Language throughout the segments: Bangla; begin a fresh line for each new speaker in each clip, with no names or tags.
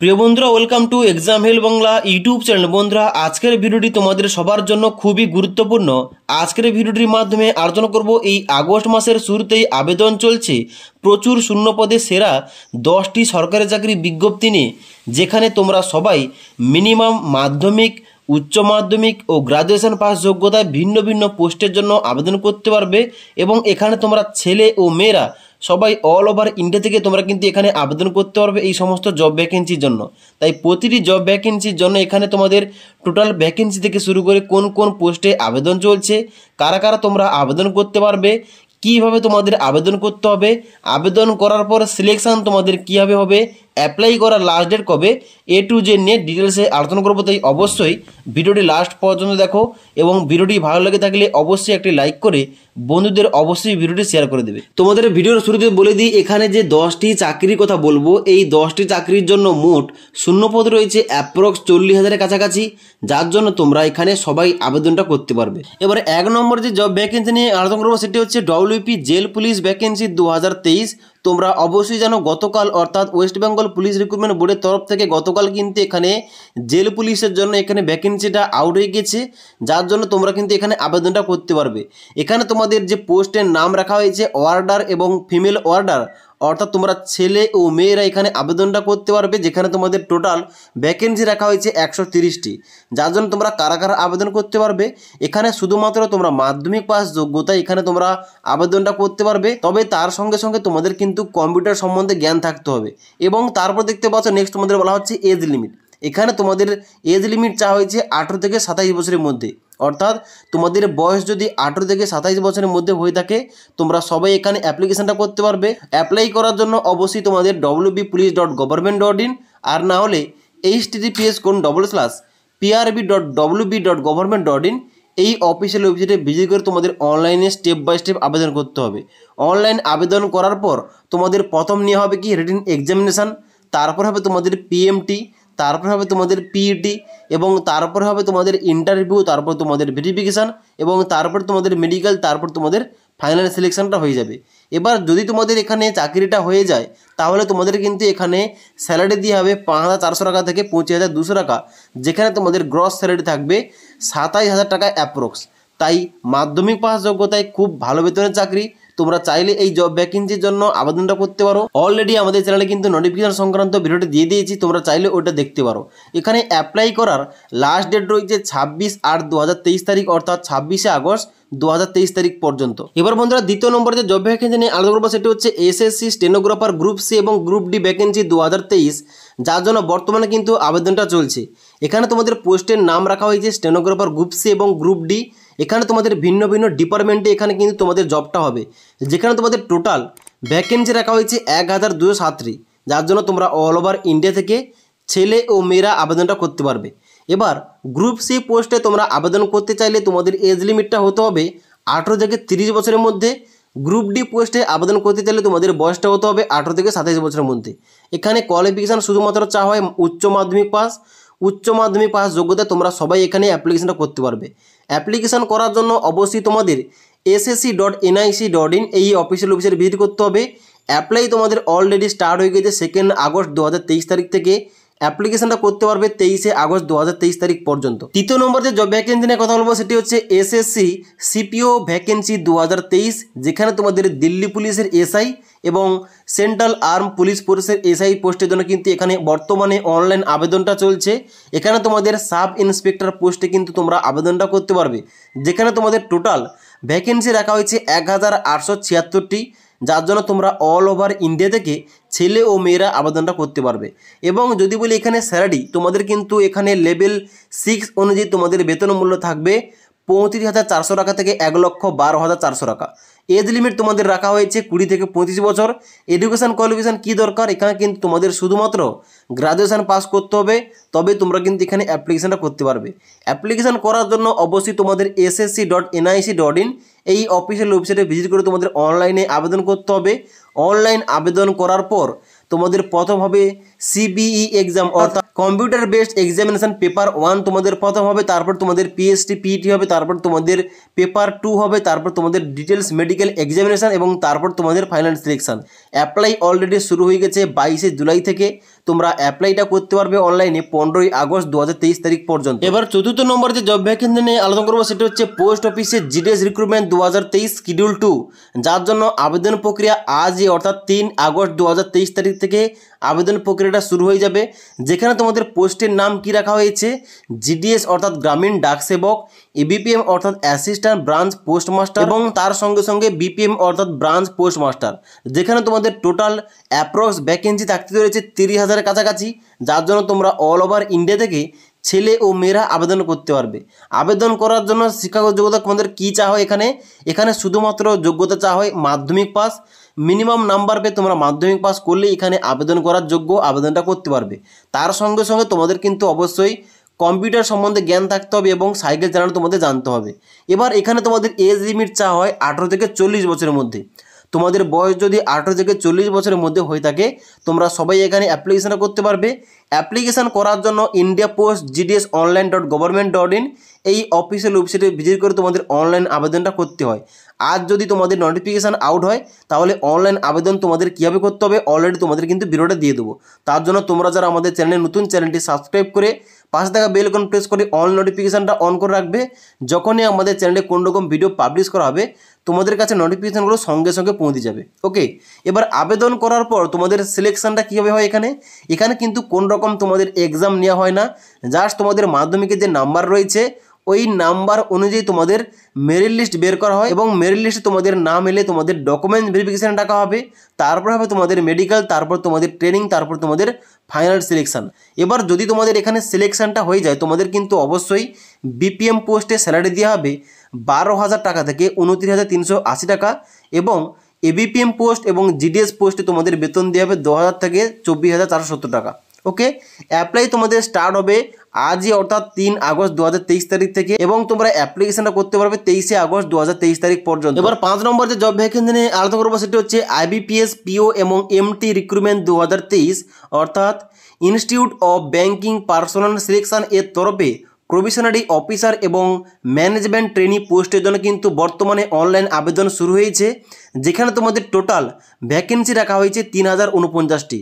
প্রিয় বন্ধুরা welcome to exam help Bangla YouTube channel বন্ধুরা আজকের ভিডিওটি তোমাদের সবার জন্য খুবই গুরুত্বপূর্ণ আজকের ভিডিওটির মাধ্যমে আলোচনা করব এই আগস্ট মাসের শুরুতেই আবেদন চলছে প্রচুর শূন্যপদে সেরা দশটি সরকারি চাকরি বিজ্ঞপ্তি নিয়ে যেখানে তোমরা সবাই মিনিমাম মাধ্যমিক উচ্চ মাধ্যমিক ও গ্রাজুয়েশন পাস যোগ্যতায় ভিন্ন ভিন্ন পোস্টের জন্য আবেদন করতে পারবে এবং এখানে তোমরা ছেলে ও মেয়েরা সবাই অল ওভার ইন্ডিয়া থেকে তোমরা কিন্তু এখানে আবেদন করতে পারবে এই সমস্ত জব ভ্যাকেন্সির জন্য তাই প্রতিটি জব ভ্যাকেন্সির জন্য এখানে তোমাদের টোটাল ভ্যাকেন্সি থেকে শুরু করে কোন কোন পোস্টে আবেদন চলছে কারা কারা তোমরা আবেদন করতে পারবে কিভাবে তোমাদের আবেদন করতে হবে আবেদন করার পর সিলেকশান তোমাদের কীভাবে হবে অ্যাপ্লাই করার লাস্ট ডেট কবে এ টু জে নেট ডিটেলসে আলোচনা করবো তাই অবশ্যই ভিডিওটি লাস্ট পর্যন্ত দেখো এবং ভিডিওটি ভালো লেগে থাকলে অবশ্যই একটি লাইক করে বন্ধুদের অবশ্যই ভিডিওটি শেয়ার করে দেবে তোমাদের ভিডিওর শুরুতে বলে দিই এখানে যে দশটি চাকরির কথা বলবো এই দশটি চাকরির জন্য মোট শূন্যপদ রয়েছে অ্যাপ্রক্স চল্লিশ হাজারের কাছাকাছি যার জন্য তোমরা এখানে সবাই আবেদনটা করতে পারবে এবার এক নম্বর যে জব ভ্যাকেন্সি নিয়ে আলোচনা করবো সেটি হচ্ছে ডব্লিউপি জেল পুলিশ ভ্যাকেন্সি দু হাজার তেইশ তোমরা অবশ্যই জানো গতকাল অর্থাৎ ওয়েস্ট বেঙ্গল পুলিশ রিক্রুটমেন্ট বোর্ডের তরফ থেকে গতকাল কিন্তু এখানে জেল পুলিশের জন্য এখানে ভ্যাকেন্সিটা আউট হয়ে গেছে যার জন্য তোমরা কিন্তু এখানে আবেদনটা করতে পারবে এখানে তোমাদের যে পোস্টের নাম রাখা হয়েছে অর্ডার এবং ফিমেল অর্ডার অর্থাৎ তোমরা ছেলে ও মেয়েরা এখানে আবেদনটা করতে পারবে যেখানে তোমাদের টোটাল ভ্যাকেন্সি রাখা হয়েছে একশো তিরিশটি যার জন্য তোমরা কারা কারা আবেদন করতে পারবে এখানে শুধুমাত্র তোমরা মাধ্যমিক পাস যোগ্যতা এখানে তোমরা আবেদনটা করতে পারবে তবে তার সঙ্গে সঙ্গে তোমাদের কিন্তু কম্পিউটার সম্বন্ধে জ্ঞান থাকতে হবে এবং তারপর দেখতে পাচ্ছ নেক্সট তোমাদের বলা হচ্ছে এজ লিমিট এখানে তোমাদের এজ লিমিট চা হয়েছে আঠেরো থেকে সাতাইশ বছরের মধ্যে অর্থাৎ তোমাদের বয়স যদি আঠেরো থেকে সাতাইশ বছরের মধ্যে হয়ে থাকে তোমরা সবাই এখানে অ্যাপ্লিকেশনটা করতে পারবে অ্যাপ্লাই করার জন্য অবশ্যই তোমাদের W B police dot government dot in আর না হলে H HTTPS colon double slash PRB dot W B dot government dot in এই অফিসিয়াল ওয়েবসাইটে ভিজিট করে তোমাদের অনলাইনে স্টেপ বাই স্টেপ আবেদন করতে হবে অনলাইন আবেদন করার পর তোমাদের প্রথম নিয়ে হবে কি রিটিন এক্সামিনেশান তারপর হবে তোমাদের পিএমটি তারপর হবে তোমাদের পিইটি e এবং তারপর হবে তোমাদের ইন্টারভিউ তারপর তোমাদের ভেরিফিকেশান এবং তারপর তোমাদের মেডিকেল তারপর তোমাদের ফাইনাল সিলেকশানটা হয়ে যাবে এবার যদি তোমাদের এখানে চাকরিটা হয়ে যায় তাহলে তোমাদের কিন্তু এখানে স্যালারি দিয়ে হবে পাঁচ হাজার চারশো টাকা থেকে পঁচিশ হাজার দুশো টাকা যেখানে তোমাদের গ্রস স্যালারি থাকবে সাতাইশ হাজার টাকা অ্যাপ্রক্স তাই মাধ্যমিক পাস যোগ্যতায় খুব ভালো বেতনের চাকরি তোমরা চাইলে এই জব ভ্যাকেন্সির জন্য আবেদনটা করতে পারো অলরেডি আমাদের চ্যানেলে কিন্তু নোটিফিকেশন সংক্রান্ত ভিডিওটি দিয়ে দিয়েছি তোমরা চাইলে ওটা দেখতে পারো এখানে অ্যাপ্লাই করার লাস্ট ডেট রয়েছে ছাব্বিশ আট দু তারিখ অর্থাৎ ছাব্বিশে আগস্ট দু তারিখ পর্যন্ত এবার বন্ধুরা দ্বিতীয় নম্বরে যে জব ভ্যাকেন্সি নিয়ে আলোচনা করবো সেটি হচ্ছে এসএসসি স্টেনোগ্রাফার গ্রুপ সি এবং গ্রুপ ডি ভ্যাকেন্সি দু যার জন্য বর্তমানে কিন্তু আবেদনটা চলছে এখানে তোমাদের পোস্টের নাম রাখা হয়েছে স্টেনোগ্রাফার গ্রুপ সি এবং গ্রুপ ডি এখানে তোমাদের ভিন্ন ভিন্ন ডিপার্টমেন্টে এখানে কিন্তু তোমাদের জবটা হবে যেখানে তোমাদের টোটাল ভ্যাকেন্সি রাখা হয়েছে এক হাজার দুশো সাতটি যার জন্য তোমরা অল ওভার ইন্ডিয়া থেকে ছেলে ও মেয়েরা আবেদনটা করতে পারবে এবার গ্রুপ সি পোস্টে তোমরা আবেদন করতে চাইলে তোমাদের এজ লিমিটটা হতে হবে আঠেরো থেকে তিরিশ বছরের মধ্যে গ্রুপ ডি পোস্টে আবেদন করতে চাইলে তোমাদের বয়সটা হতে হবে আঠেরো থেকে সাতাইশ বছরের মধ্যে এখানে কোয়ালিফিকেশান শুধুমাত্র চা হয় উচ্চ মাধ্যমিক পাস উচ্চ মাধ্যমিক পাস যোগ্যতা তোমরা সবাই এখানে অ্যাপ্লিকেশানটা করতে পারবে অ্যাপ্লিকেশান করার জন্য অবশ্যই তোমাদের SSC dot NIC dot in এই অফিসিয়াল অফিসের ভিজিট করতে হবে অ্যাপ্লাই তোমাদের অলরেডি স্টার্ট হয়ে গেছে সেকেন্ড আগস্ট দু তারিখ থেকে অ্যাপ্লিকেশনটা করতে পারবে তেইশে আগস্ট দু তারিখ পর্যন্ত তৃতীয় নম্বর যে জব ভ্যাকেন্সি নিয়ে কথা বলবো সেটি হচ্ছে এসএসসি সিপিও ভ্যাকেন্সি দু যেখানে তোমাদের দিল্লি পুলিশের এসআই এবং সেন্ট্রাল আর্ম পুলিশ ফোর্সের এসআই পোস্টের জন্য কিন্তু এখানে বর্তমানে অনলাইন আবেদনটা চলছে এখানে তোমাদের সাব ইন্সপেক্টর পোস্টে কিন্তু তোমরা আবেদনটা করতে পারবে যেখানে তোমাদের টোটাল ভ্যাকেন্সি রাখা হয়েছে এক হাজার আটশো ছিয়াত্তরটি যার জন্য তোমরা অল ওভার ইন্ডিয়া থেকে ছেলে ও মেয়েরা আবেদনটা করতে পারবে এবং যদি বলি এখানে স্যালারি তোমাদের কিন্তু এখানে লেভেল সিক্স অনুযায়ী তোমাদের বেতন মূল্য থাকবে পঁয়ত্রিশ হাজার চারশো টাকা থেকে এক লক্ষ বারো হাজার চারশো টাকা এজ লিমিট তোমাদের রাখা হয়েছে কুড়ি থেকে পঁচিশ বছর এডুকেশান কোয়ালিফিকেশান কী দরকার এখানে কিন্তু তোমাদের শুধুমাত্র গ্রাজুয়েশান পাস করতে হবে তবে তোমরা কিন্তু এখানে অ্যাপ্লিকেশানটা করতে পারবে অ্যাপ্লিকেশান করার জন্য অবশ্যই তোমাদের SSC dot NIC dot in এই অফিসিয়াল ওয়েবসাইটে ভিজিট করে তোমাদের অনলাইনে আবেদন করতে হবে অনলাইন আবেদন করার পর তোমাদের প্রথম হবে সিবিই এক্সাম অর্থাৎ computer based examination paper one তোমাদের প্রথম হবে তারপর তোমাদের পিএসটি পিটি e হবে তারপর তোমাদের পেপার টু হবে তারপর তোমাদের ডিটেলস মেডিকেল এক্সামিনেশান এবং তারপর তোমাদের ফাইনাল সিলেকশান অ্যাপ্লাই অলরেডি শুরু হয়ে গেছে বাইশে জুলাই থেকে তোমরা অ্যাপ্লাইটা করতে পারবে অনলাইনে পনেরোই আগস্ট দু তারিখ পর্যন্ত এবার চতুর্থ নম্বর যে জব ভ্যাকেন্সি নিয়ে আলোচনা করবো সেটা হচ্ছে পোস্ট অফিসের জিডিএস রিক্রুটমেন্ট দু শিডিউল টু যার জন্য আবেদন প্রক্রিয়া আজই অর্থাৎ তিন আগস্ট দু তারিখ থেকে আবেদন প্রক্রিয়াটা শুরু হয়ে যাবে যেখানে তোমাদের পোস্টের নাম কি রাখা হয়েছে জিডিএস অর্থাৎ গ্রামীণ ডাকসেবক এবিপিএম অর্থাৎ অ্যাসিস্ট্যান্ট ব্রাঞ্চ পোস্টমাস্টার এবং তার সঙ্গে সঙ্গে বিপিএম অর্থাৎ ব্রাঞ্চ পোস্টমাস্টার যেখানে তোমাদের টোটাল অ্যাপ্রক্স ভ্যাকেন্সি থাকতে রয়েছে তিরিশ হাজারের কাছাকাছি যার জন্য তোমরা অল ওভার ইন্ডিয়া থেকে ছেলে ও মেয়েরা আবেদন করতে পারবে আবেদন করার জন্য শিক্ষাগত যোগ্যতা তোমাদের কী চা হয় এখানে এখানে শুধুমাত্র যোগ্যতা চা হয় মাধ্যমিক পাস মিনিমাম নাম্বার পেয়ে তোমরা মাধ্যমিক পাস করলে এখানে আবেদন করার যোগ্য আবেদনটা করতে পারবে তার সঙ্গে সঙ্গে তোমাদের কিন্তু অবশ্যই কম্পিউটার সম্বন্ধে জ্ঞান থাকতে হবে এবং সাইকেল চালানো তোমাদের জানতে হবে এবার এখানে তোমাদের এজ লিমিট চা হয় আঠেরো থেকে চল্লিশ বছরের মধ্যে তোমাদের বয়স যদি আঠেরো থেকে চল্লিশ বছরের মধ্যে হয়ে থাকে তোমরা সবাই এখানে অ্যাপ্লিকেশান করতে পারবে অ্যাপ্লিকেশান করার জন্য India post GDS online dot government dot in এই অফিসিয়াল ওয়েবসাইটে ভিজিট করে তোমাদের অনলাইন আবেদনটা করতে হয় আজ যদি তোমাদের নোটিফিকেশান আউট হয় তাহলে অনলাইন আবেদন তোমাদের কীভাবে করতে হবে অলরেডি তোমাদের কিন্তু ভিডিওটা দিয়ে দেবো তার জন্য তোমরা যারা আমাদের চ্যানেলে নতুন চ্যানেলটি সাবস্ক্রাইব করে পাশে থাকা বেল আইকন প্রেস করে অল নোটিফিকেশানটা অন করে রাখবে যখনই আমাদের চ্যানেলে কোন রকম ভিডিও পাবলিশ করা হবে তোমাদের কাছে নোটিফিকেশানগুলো সঙ্গে সঙ্গে পৌঁছে যাবে ওকে এবার আবেদন করার পর তোমাদের সিলেকশানটা কীভাবে হয় এখানে এখানে কিন্তু কোন রকম তোমাদের এক্সাম নেওয়া হয় না জাস্ট তোমাদের মাধ্যমিকের যে নাম্বার রয়েছে ওই নাম্বার অনুযায়ী তোমাদের মেরিট লিস্ট বের করা হয় এবং মেরিট লিস্টে তোমাদের নাম এলে তোমাদের ডকুমেন্ট ভেরিফিকেশান ডাকা হবে তারপর হবে তোমাদের মেডিকেল তারপর তোমাদের ট্রেনিং তারপর তোমাদের ফাইনাল সিলেকশান এবার যদি তোমাদের এখানে সিলেকশানটা হয়ে যায় তোমাদের কিন্তু অবশ্যই বিপিএম পোস্টে স্যালারি দেওয়া হবে বারো হাজার টাকা থেকে উনত্রিশ হাজার তিনশো আশি টাকা এবং এবিপিএম পোস্ট এবং জিডিএস পোস্টে তোমাদের বেতন দেওয়া হবে দু হাজার থেকে চব্বিশ হাজার চারশো সত্তর টাকা ওকে অ্যাপ্লাই তোমাদের স্টার্ট হবে আজই অর্থাৎ তিন আগস্ট দু তারিখ থেকে এবং তোমরা অ্যাপ্লিকেশনটা করতে পারবে তেইশে আগস্ট দু তারিখ পর্যন্ত এবার পাঁচ নম্বর যে জব ভ্যাকেন্সি নিয়ে আলোচনা করবো সেটি হচ্ছে আইবিপিএস পিও এবং এমটি রিক্রুটমেন্ট দু অর্থাৎ institute of banking personnel selection এর তরফে প্রভিশনারি অফিসার এবং ম্যানেজমেন্ট ট্রেনিং পোস্টের জন্য কিন্তু বর্তমানে অনলাইন আবেদন শুরু হয়েছে যেখানে তোমাদের টোটাল ভ্যাকেন্সি রাখা হয়েছে তিন হাজার উনপঞ্চাশটি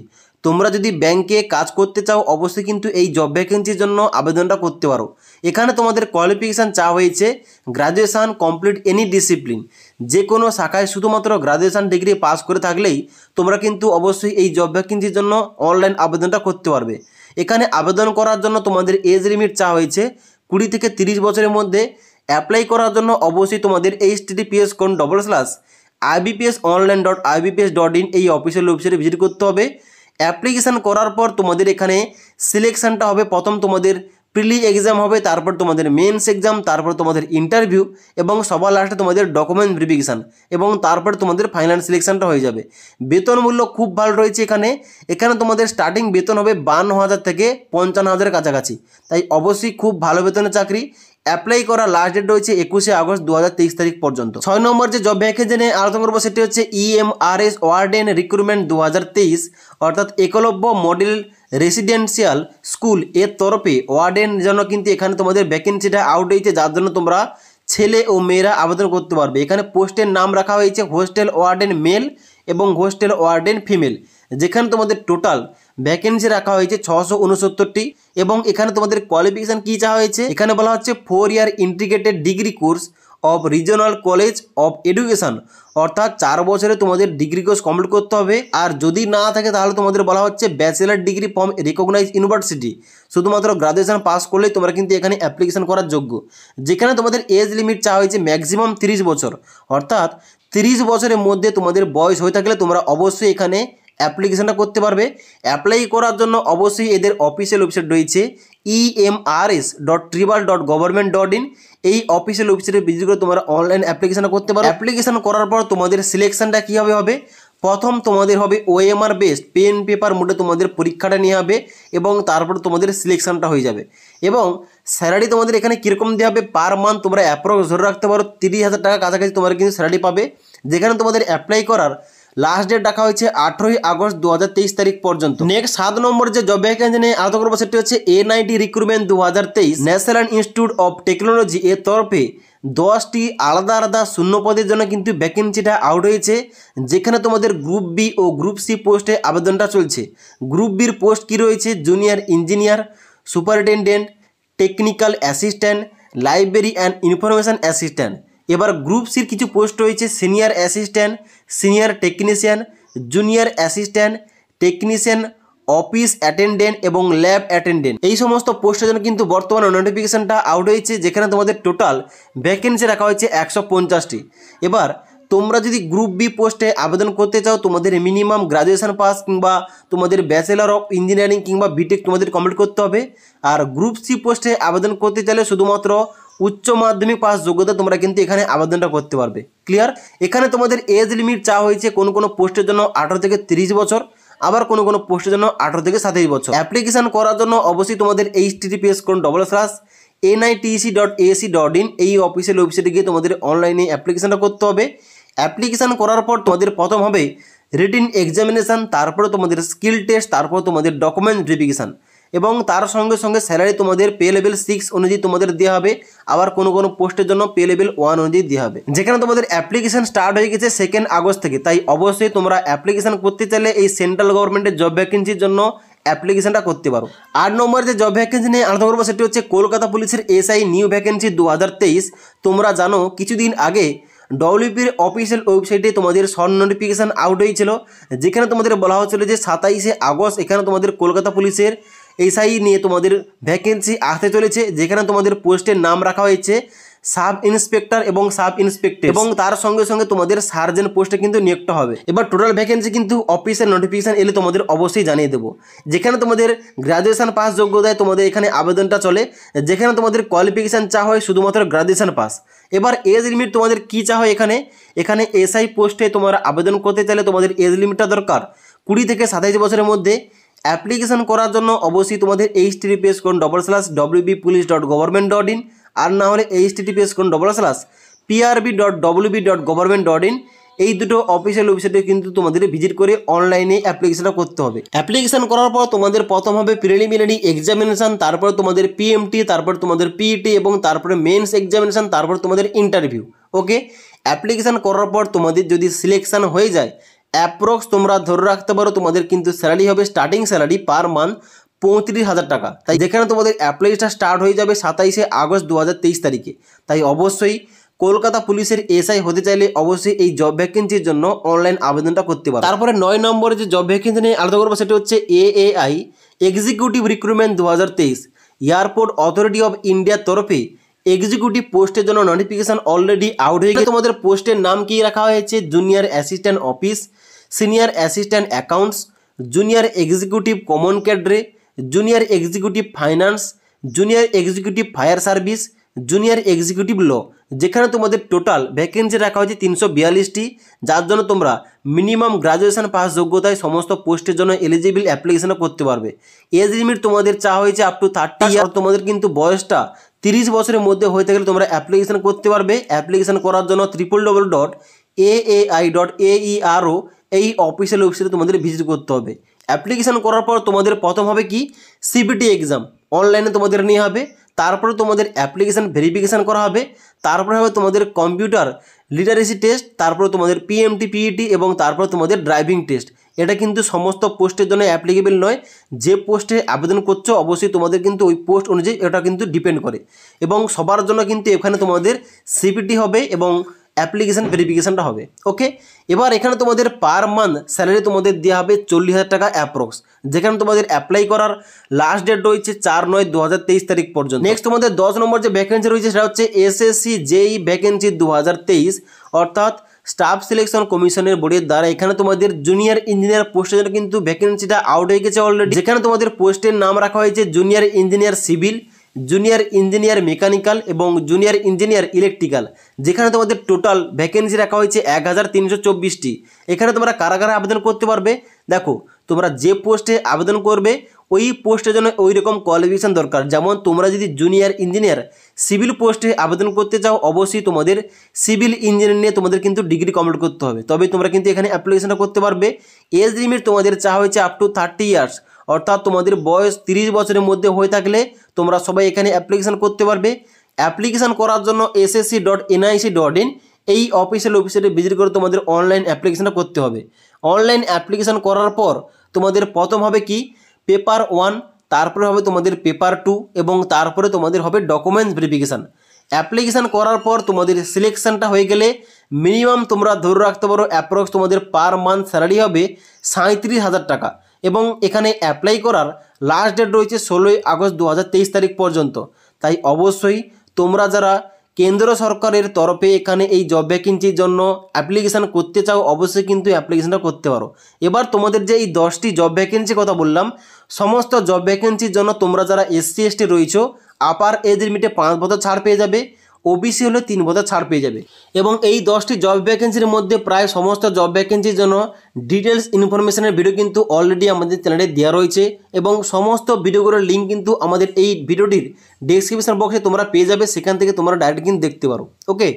তোমরা যদি ব্যাংকে কাজ করতে চাও অবশ্যই কিন্তু এই জব ভ্যাকেন্সির জন্য আবেদনটা করতে পারো এখানে তোমাদের কোয়ালিফিকেশান চা হয়েছে গ্রাজুয়েশান কমপ্লিট এনি ডিসিপ্লিন যে কোনো শাখায় শুধুমাত্র গ্রাজুয়েশান ডিগ্রি পাস করে থাকলেই তোমরা কিন্তু অবশ্যই এই জব ভ্যাকেন্সির জন্য অনলাইন আবেদনটা করতে পারবে এখানে আবেদন করার জন্য তোমাদের এজ লিমিট চা হয়েছে কুড়ি থেকে তিরিশ বছরের মধ্যে অ্যাপ্লাই করার জন্য অবশ্যই তোমাদের HTTPS colon double slash IBPS online dot IBPS dot in এই অফিসিয়াল ওয়েবসাইটে ভিজিট করতে হবে অ্যাপ্লিকেশান করার পর তোমাদের এখানে সিলেকশানটা হবে প্রথম তোমাদের প্রিলি এক্সাম হবে তারপর তোমাদের মেন্স এক্সাম তারপর তোমাদের ইন্টারভিউ এবং সবার লাস্টে তোমাদের ডকুমেন্ট ভেরিফিকেশান এবং তারপর তোমাদের ফাইনাল সিলেকশানটা হয়ে যাবে বেতন মূল্য খুব ভালো রয়েছে এখানে এখানে তোমাদের স্টার্টিং বেতন হবে বান্ন হাজার থেকে পঞ্চান্ন হাজারের কাছাকাছি তাই অবশ্যই খুব ভালো বেতনের চাকরি অ্যাপ্লাই করা লাস্ট ডেট রয়েছে একুশে আগস্ট দু তারিখ পর্যন্ত ছয় নম্বর যে জব ভ্যাকেন্সি নিয়ে আলোচনা করবো সেটি হচ্ছে ইএমআরএস ওয়ার্ডেন রিক্রুটমেন্ট দু অর্থাৎ একলব্য মডেল রেসিডেন্সিয়াল স্কুল এর তরফে ওয়ার্ডেন জন্য কিন্তু এখানে তোমাদের ভ্যাকেন্সিটা আউট হয়েছে যার জন্য তোমরা ছেলে ও মেয়েরা আবেদন করতে পারবে এখানে পোস্টের নাম রাখা হয়েছে হোস্টেল ওয়ার্ডেন মেল এবং হোস্টেল ওয়ার্ডেন ফিমেল যেখানে তোমাদের টোটাল ভ্যাকেন্সি রাখা হয়েছে ছশো উনসত্তরটি এবং এখানে তোমাদের কোয়ালিফিকেশান কী চাওয়া হয়েছে এখানে বলা হচ্ছে four year integrated degree course of regional college of education অর্থাৎ চার বছরে তোমাদের ডিগ্রি কোর্স কমপ্লিট করতে হবে আর যদি না থাকে তাহলে তোমাদের বলা হচ্ছে bachelor degree from recognise university শুধুমাত্র গ্রাজুয়েশান পাস করলেই তোমরা কিন্তু এখানে অ্যাপ্লিকেশান করার যোগ্য যেখানে তোমাদের এজ লিমিট চাওয়া হয়েছে ম্যাক্সিমাম তিরিশ বছর অর্থাৎ তিরিশ বছরের মধ্যে তোমাদের বয়স হয়ে থাকলে তোমরা অবশ্যই এখানে অ্যাপ্লিকেশানটা করতে পারবে অ্যাপ্লাই করার জন্য অবশ্যই এদের অফিসিয়াল ওয়েবসাইট রয়েছে EMRS dot tribal dot government dot in এই অফিসিয়াল ওয়েবসাইটে ভিজিট করে তোমরা অনলাইন অ্যাপ্লিকেশান করতে পারো অ্যাপ্লিকেশান করার পর তোমাদের সিলেকশানটা কীভাবে হবে প্রথম তোমাদের হবে ওএমআর বেসড পেন পেপার মোডে তোমাদের পরীক্ষাটা নিয়ে হবে এবং তারপর তোমাদের সিলেকশানটা হয়ে যাবে এবং স্যালারি তোমাদের এখানে কীরকম দেওয়া হবে পার মান্থ তোমরা অ্যাপ্রক্স ধরে রাখতে পারো তিরিশ হাজার টাকা কাছাকাছি তোমরা কিন্তু স্যালারি পাবে যেখানে তোমাদের অ্যাপ্লাই করার লাস্ট ডেট ডাকা হয়েছে আঠেরোই আগস্ট দু তারিখ পর্যন্ত নেক্সট সাত নম্বর যে জব ভ্যাকেন্সি নিয়ে আলোচনা করবো সেটি হচ্ছে এনআইটি রিক্রুটমেন্ট দু ন্যাশনাল ইনস্টিটিউট অফ টেকনোলজি এর তরফে দশটি আলাদা আলাদা শূন্য পদের জন্য কিন্তু ভ্যাকেন্সিটা আউট হয়েছে যেখানে তোমাদের গ্রুপ বি ও গ্রুপ সি পোস্টে আবেদনটা চলছে গ্রুপ বির পোস্ট কি রয়েছে junior engineer superintendent technical assistant library and information assistant এবার গ্রুপ সির কিছু পোস্ট রয়েছে senior assistant senior technician junior assistant technician office attendant এবং ল্যাব অ্যাটেন্ডেন্ট এই সমস্ত পোস্টের জন্য কিন্তু বর্তমানে নোটিফিকেশানটা আউট হয়েছে যেখানে তোমাদের টোটাল ভ্যাকেন্সি রাখা হয়েছে একশো পঞ্চাশটি এবার তোমরা যদি গ্রুপ বি পোস্টে আবেদন করতে চাও তোমাদের মিনিমাম গ্রাজুয়েশান পাস কিংবা তোমাদের ব্যাচেলার অফ ইঞ্জিনিয়ারিং কিংবা বিটেক তোমাদের কমপ্লিট করতে হবে আর গ্রুপ সি পোস্টে আবেদন করতে চাইলে শুধুমাত্র উচ্চ মাধ্যমিক পাস যোগ্যতা তোমরা কিন্তু এখানে আবেদনটা করতে পারবে ক্লিয়ার এখানে তোমাদের এজ লিমিট চা হয়েছে কোন কোন পোস্টের জন্য আঠারো থেকে তিরিশ বছর আবার কোনো কোনো পোস্টের জন্য আঠারো থেকে সাতাশ বছর অ্যাপ্লিকেশান করার জন্য অবশ্যই তোমাদের HTTPS colon double slash NITC dot AC dot in এই অফিসের ওয়েবসাইটে গিয়ে তোমাদের অনলাইনে অ্যাপ্লিকেশানটা করতে হবে অ্যাপ্লিকেশান করার পর তোমাদের প্রথম হবে রিটিন এক্সামিনেশান তারপরে তোমাদের স্কিল টেস্ট তারপর তোমাদের ডকুমেন্ট ভেরিফিকেশান এবং তার সঙ্গে সঙ্গে স্যালারি তোমাদের পে লেভেল সিক্স অনুযায়ী তোমাদের দেওয়া হবে আবার কোনো কোনো পোস্টের জন্য পে লেভেল ওয়ান অনুযায়ী দেওয়া হবে যেখানে তোমাদের অ্যাপ্লিকেশন স্টার্ট হয়ে গেছে সেকেন্ড আগস্ট থেকে তাই অবশ্যই তোমরা অ্যাপ্লিকেশন করতে চাইলে এই সেন্ট্রাল গভর্নমেন্টের জব ভ্যাকেন্সির জন্য অ্যাপ্লিকেশনটা করতে পারো আট নম্বরে যে জব ভ্যাকেন্সি নিয়ে আলোচনা করবো সেটি হচ্ছে কলকাতা পুলিশের এসআই নিউ ভ্যাকেন্সি দু তোমরা জানো কিছুদিন আগে ডব্লিউপির অফিসিয়াল ওয়েবসাইটে তোমাদের শর্ট নোটিফিকেশান আউট হয়েছিল যেখানে তোমাদের বলা হচ্ছিল যে সাতাইশে আগস্ট এখানে তোমাদের কলকাতা পুলিশের এসআই নিয়ে তোমাদের ভ্যাকেন্সি আসতে চলেছে যেখানে তোমাদের পোস্টের নাম রাখা হয়েছে সাব ইন্সপেক্টর এবং সাব ইন্সপেক্টর এবং তার সঙ্গে সঙ্গে তোমাদের সার্জেন্ট পোস্টে কিন্তু নিয়োগটা হবে এবার টোটাল ভ্যাকেন্সি কিন্তু অফিসের নোটিফিকেশান এলে তোমাদের অবশ্যই জানিয়ে দেবো যেখানে তোমাদের গ্র্যাজুয়েশান পাস যোগ্যতায় তোমাদের এখানে আবেদনটা চলে যেখানে তোমাদের কোয়ালিফিকেশান চা হয় শুধুমাত্র গ্র্যাজুয়েশান পাস এবার এজ লিমিট তোমাদের কী চা হয় এখানে এখানে এসআই পোস্টে তোমরা আবেদন করতে চাইলে তোমাদের এজ লিমিটটা দরকার কুড়ি থেকে সাতাইশ বছরের মধ্যে অ্যাপ্লিকেশন করার জন্য অবশ্যই তোমাদের HTTPS colon double slash WB police dot government dot in আর না হলে HTTPS colon double slash PRB dot WB dot government dot in এই দুটো অফিসিয়াল ওয়েবসাইটে কিন্তু তোমাদের ভিজিট করে অনলাইনে অ্যাপ্লিকেশনটা করতে হবে অ্যাপ্লিকেশন করার পর তোমাদের প্রথম হবে প্রিলিমিনারি এক্সামিনেশান তারপর তোমাদের পিএমটি তারপর তোমাদের পিইটি e এবং তারপরে মেন্স এক্সামিনেশান তারপর তোমাদের ইন্টারভিউ ওকে অ্যাপ্লিকেশান করার পর তোমাদের যদি সিলেকশান হয়ে যায় অ্যাপ্রক্স তোমরা ধরে রাখতে পারো তোমাদের কিন্তু স্যালারি হবে স্টার্টিং স্যালারি পার মান্থ পঁয়ত্রিশ হাজার টাকা তাই যেখানে তোমাদের অ্যাপ্লাইটা স্টার্ট হয়ে যাবে সাতাইশে আগস্ট দু তারিখে তাই অবশ্যই কলকাতা পুলিশের এসআই হতে চাইলে অবশ্যই এই জব ভ্যাকেন্সির জন্য অনলাইন আবেদনটা করতে পারো তারপরে নয় নম্বরে যে জব ভ্যাকেন্সি নিয়ে আলাদা করবো সেটা হচ্ছে এএআই এক্সিকিউটিভ রিক্রুটমেন্ট দু হাজার তেইশ এয়ারপোর্ট অথরিটি অফ ইন্ডিয়ার তরফে এক্সিকিউটিভ পোস্টের জন্য নোটিফিকেশান অলরেডি আউট হয়ে গেছে তোমাদের পোস্টের নাম কি রাখা হয়েছে junior assistant office senior assistant accounts junior executive common cadre junior executive finance junior executive fire service junior executive law যেখানে তোমাদের টোটাল ভ্যাকেন্সি রাখা হয়েছে তিনশো বিয়াল্লিশটি যার জন্য তোমরা মিনিমাম গ্রাজুয়েশান পাস যোগ্যতায় সমস্ত পোস্টের জন্য এলিজিবল অ্যাপ্লিকেশন করতে পারবে এজ লিমিট তোমাদের চা হয়েছে আপ টু থার্টি ইয়ার তোমাদের কিন্তু বয়সটা তিরিশ বছরের মধ্যে হয়ে থাকলে তোমরা অ্যাপ্লিকেশন করতে পারবে অ্যাপ্লিকেশন করার জন্য triple double dot E A I dot A E আরও এই অফিসিয়াল ওয়েবসাইটে তোমাদের ভিজিট করতে হবে অ্যাপ্লিকেশান করার পর তোমাদের প্রথম হবে কি সিবিটি এক্সাম অনলাইনে তোমাদের নিয়ে হবে তারপরে তোমাদের অ্যাপ্লিকেশান ভেরিফিকেশান করা হবে তারপরে হবে তোমাদের কম্পিউটার লিটারেসি টেস্ট তারপরে তোমাদের পিএমটি পিইটি e এবং তারপরে তোমাদের ড্রাইভিং টেস্ট এটা কিন্তু সমস্ত পোস্টের জন্য অ্যাপ্লিকেবল নয় যে পোস্টে আবেদন করছো অবশ্যই তোমাদের কিন্তু ওই পোস্ট অনুযায়ী এটা কিন্তু ডিপেন্ড করে এবং সবার জন্য কিন্তু এখানে তোমাদের সিপিটি হবে এবং অ্যাপ্লিকেশান ভেরিফিকেশানটা হবে ওকে এবার এখানে তোমাদের পার মান্থ স্যালারি তোমাদের দেওয়া হবে চল্লিশ হাজার টাকা অ্যাপ্রক্স যেখানে তোমাদের অ্যাপ্লাই করার লাস্ট ডেট রয়েছে চার নয় দু তারিখ পর্যন্ত নেক্সট তোমাদের দশ নম্বর যে ভ্যাকেন্সি রয়েছে সেটা হচ্ছে এসএসসি জেই ভ্যাকেন্সি দু অর্থাৎ স্টাফ সিলেকশন কমিশনের বোর্ডের দ্বারা এখানে তোমাদের জুনিয়র ইঞ্জিনিয়ার পোস্টের জন্য কিন্তু ভ্যাকেন্সিটা আউট হয়ে গেছে অলরেডি যেখানে তোমাদের পোস্টের নাম রাখা হয়েছে junior engineer civil junior engineer mechanical এবং জুনিয়র ইঞ্জিনিয়ার ইলেকট্রিক্যাল যেখানে তোমাদের টোটাল ভ্যাকেন্সি রাখা হয়েছে এক হাজার তিনশো চব্বিশটি এখানে তোমরা কারা কারা আবেদন করতে পারবে দেখো তোমরা যে পোস্টে আবেদন করবে ওই পোস্টের জন্য ওই রকম কোয়ালিফিকেশান দরকার যেমন তোমরা যদি জুনিয়র ইঞ্জিনিয়ার সিভিল পোস্টে আবেদন করতে চাও অবশ্যই তোমাদের সিভিল ইঞ্জিনিয়ার নিয়ে তোমাদের কিন্তু ডিগ্রি কমপ্লিট করতে হবে তবে তোমরা কিন্তু এখানে অ্যাপ্লিকেশানটা করতে পারবে এজ লিমিট তোমাদের চাওয়া হয়েছে আপ টু থার্টি ইয়ার্স অর্থাৎ তোমাদের বয়স তিরিশ বছরের মধ্যে হয়ে থাকলে তোমরা সবাই এখানে অ্যাপ্লিকেশান করতে পারবে অ্যাপ্লিকেশান করার জন্য SSC dot NIC dot in এই অফিসিয়াল ওয়েবসাইটে ভিজিট করে তোমাদের অনলাইন অ্যাপ্লিকেশানটা করতে হবে অনলাইন অ্যাপ্লিকেশান করার পর তোমাদের প্রথম হবে কি পেপার ওয়ান তারপরে হবে তোমাদের পেপার টু এবং তারপরে তোমাদের হবে ডকুমেন্টস ভেরিফিকেশান অ্যাপ্লিকেশান করার পর তোমাদের সিলেকশানটা হয়ে গেলে মিনিমাম তোমরা ধরে রাখতে পারো অ্যাপ্রক্স তোমাদের পার মান্থ স্যালারি হবে সাঁত্রিশ হাজার টাকা এবং এখানে অ্যাপ্লাই করার লাস্ট ডেট রয়েছে ষোলোই আগস্ট দু তারিখ পর্যন্ত তাই অবশ্যই তোমরা যারা কেন্দ্র সরকারের তরফে এখানে এই জব ভ্যাকেন্সির জন্য অ্যাপ্লিকেশান করতে চাও অবশ্যই কিন্তু অ্যাপ্লিকেশানটা করতে পারো এবার তোমাদের যে এই দশটি জব ভ্যাকেন্সির কথা বললাম সমস্ত জব ভ্যাকেন্সির জন্য তোমরা যারা এসসি এসটি রয়েছো আপার এজ লিমিটে পাঁচ বছর ছাড় পেয়ে যাবে ওবিসি হলে তিন বছর ছাড় পেয়ে যাবে এবং এই দশটি জব ভ্যাকেন্সির মধ্যে প্রায় সমস্ত জব ভ্যাকেন্সির জন্য ডিটেলস ইনফরমেশনের ভিডিও কিন্তু অলরেডি আমাদের চ্যানেলে দেওয়া রয়েছে এবং সমস্ত ভিডিওগুলোর লিঙ্ক কিন্তু আমাদের এই ভিডিওটির ডেসক্রিপশন বক্সে তোমরা পেয়ে যাবে সেখান থেকে তোমরা ডাইরেক্ট কিন্তু দেখতে পারো ওকে